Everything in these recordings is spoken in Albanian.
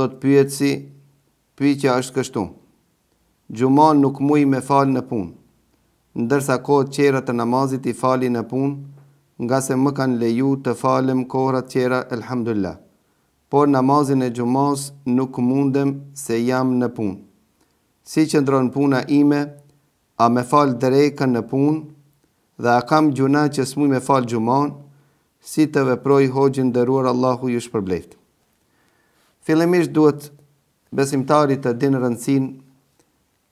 thot pyet si, pyetja është kështu, gjumon nuk muj me falë në punë, ndërsa kohët qera të namazit i fali në punë, nga se më kanë leju të falem kohërat tjera elhamdullah. Por namazin e gjumos nuk mundem se jam në punë. Si që ndronë puna ime, a me falë drejkën në punë, dhe a kam gjuna që smuj me falë gjumon, si të veproj hoqin dëruar Allahu ju shpërbleftë. Fillimisht duhet besimtari të dinë rëndësin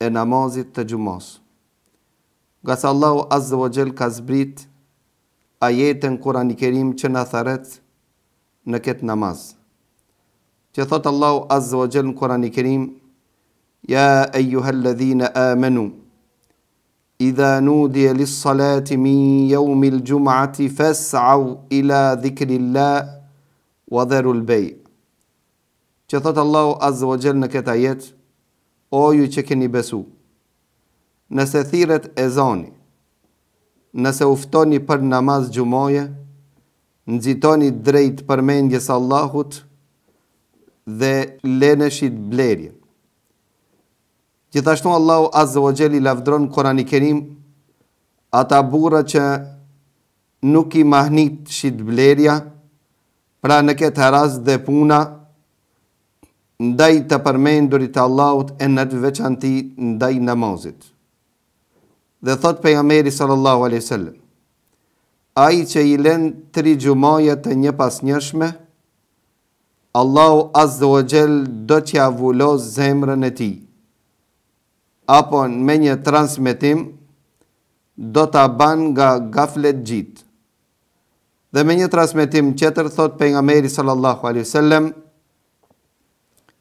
e namazit të gjumos. Gësë Allahu Azze o ka zbrit ajetën kura një kerim që në tharet në ketë namaz. Që thotë Allahu Azze o në kura një kerim, Ja e juhe lëdhina amenu, idha dhe lis salati mi jaumil gjumati fes'au ila dhikrilla wa dherul bejë që thotë Allahu Azza wa Jalla në këtë jetë, o ju që keni besu, nëse thiret e zoni, nëse uftoni për namaz gjumoje, nëzitoni drejt për mendjes Allahut dhe leneshit blerje. Gjithashtu Allahu Azza wa Jalla lavdron Kur'anin e Kerim ata burra që nuk i mahnit shit blerja, pra në këtë rast dhe puna ndaj të përmendurit të Allahut e në të veçanti ndaj namazit. Dhe thot për jameri sallallahu a.s. Ai që i len tri gjumajet të një pas njëshme, Allahu as dhe o gjel do që avulloz zemrën e ti. Apo me një transmitim, do të aban nga gaflet gjitë. Dhe me një transmitim qëtër, thot për nga meri sallallahu alai sallam,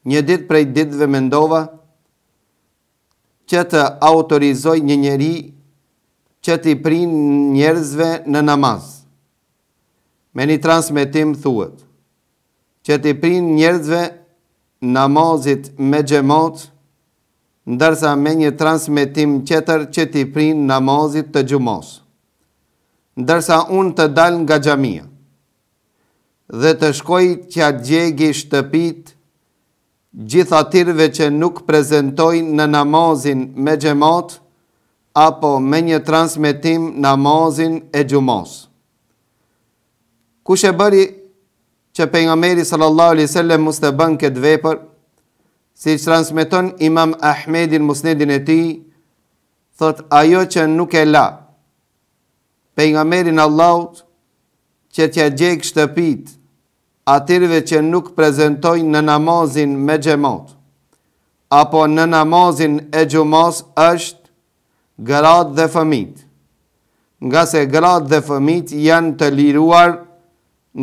një ditë prej ditëve mendova që të autorizoj një njeri që t'i prin njerëzve në namaz. Me një transmitim thuet, që t'i prin njerëzve namazit me gjemot, ndërsa me një transmitim qëtër që t'i prin namazit të gjumos, ndërsa unë të dal nga gjamia, dhe të shkoj që atë gjegi shtëpit, gjitha atyrëve që nuk prezentojnë në namazin me xhamat apo me një transmitim namazin e Kush Kushe bëri që për nga meri sallallahu alaihi sallam mus të bën këtë vepër, si që transmiton imam Ahmedin musnedin e ti, thot ajo që nuk e la, për nga meri që tja gjek shtëpit, atyreve që nuk prezentojnë në namazin me gjemot, apo në namazin e gjumas është grad dhe fëmit, nga se grad dhe fëmit janë të liruar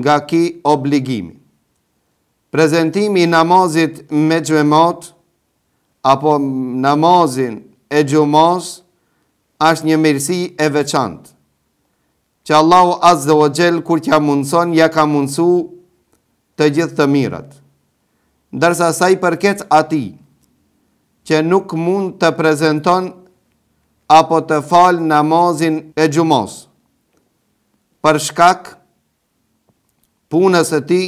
nga ki obligimi. Prezentimi namazit me gjemot, apo namazin e gjumas, është një mirësi e veçantë që Allahu azdo o gjelë kur tja mundëson, ja ka mundësu të gjithë të mirët. ndërsa sa i përket ati, që nuk mund të prezenton apo të falë namazin e gjumos, për shkak punës e ti,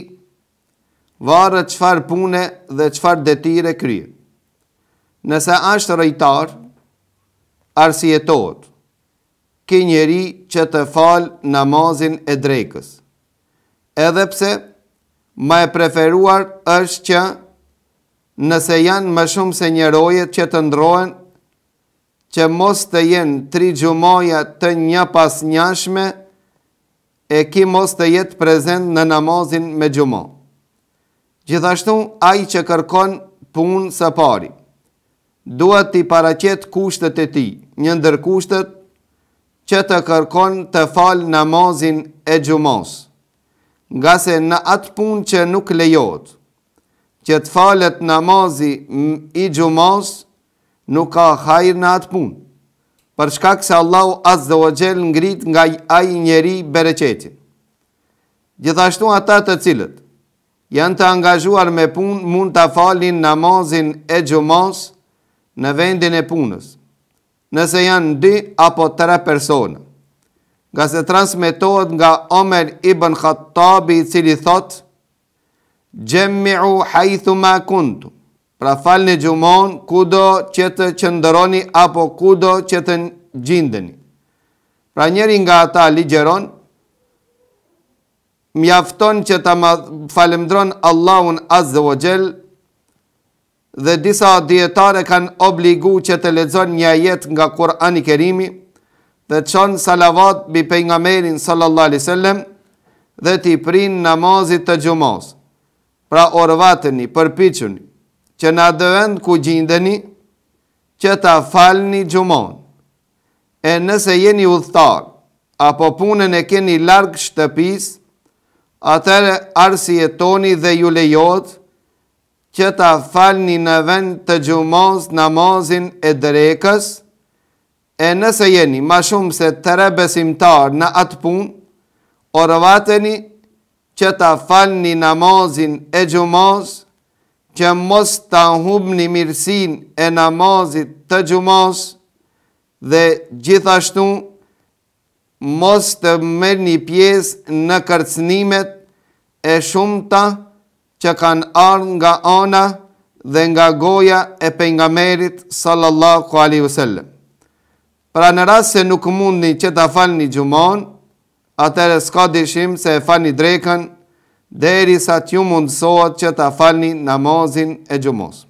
varë qëfar pune dhe qëfar detire krye Nëse ashtë rejtar, arsjetohet, ki njeri që të falë namazin e drejkës, edhepse pse më e preferuar është që nëse janë më shumë se një rojet që të ndrohen, që mos të jenë tri gjumoja të një pas njashme, e ki mos të jetë prezent në namazin me gjumo. Gjithashtu, ai që kërkon punë së pari, duhet t'i paracet kushtet e ti, një ndër kushtet që të kërkon të falë namazin e gjumosë nga se në atë pun që nuk lejot, që të falet namazi i gjumas, nuk ka hajrë në atë pun, përshka se Allah as dhe o gjel ngrit nga aj njeri bereqetit. Gjithashtu ata të cilët, janë të angazhuar me pun, mund të falin namazin e gjumas në vendin e punës, nëse janë dy apo tëra persona nga se transmitohet nga Omer ibn Khattabi cili thot, Gjemmiu hajthu ma kundu, pra fal në gjumon kudo që të qëndëroni apo kudo që të gjindëni. Pra njeri nga ata ligjeron, mjafton që të falemdron Allahun azze o gjellë, dhe disa djetare kanë obligu që të ledzon një jet nga Kur'ani Kerimi, dhe qënë salavat bi pengamerin sallallalli sellem dhe t'i prin namazit të gjumos. Pra orvateni, përpichuni, që në dëvend ku gjindeni, që ta falni gjumon. E nëse jeni udhtar, apo punën e keni largë shtëpis, atërë arsi e toni dhe ju lejot, që ta falni në vend të gjumos namazin e drekës, E nëse jeni ma shumë se të besimtar në atë punë, o rëvateni që ta falni namazin e gjumaz, që mos ta humni mirësin e namazit të gjumaz, dhe gjithashtu mos të mërë një piesë në kërcnimet e shumëta që kanë arë nga ana dhe nga goja e pengamerit sallallahu alaihi wasallam. Pra në rrasë se nuk mundni që ta falë një gjumon, e s'ka dishim se e falë një drekën, deri sa t'ju mundësot që ta falë një namazin e gjumos.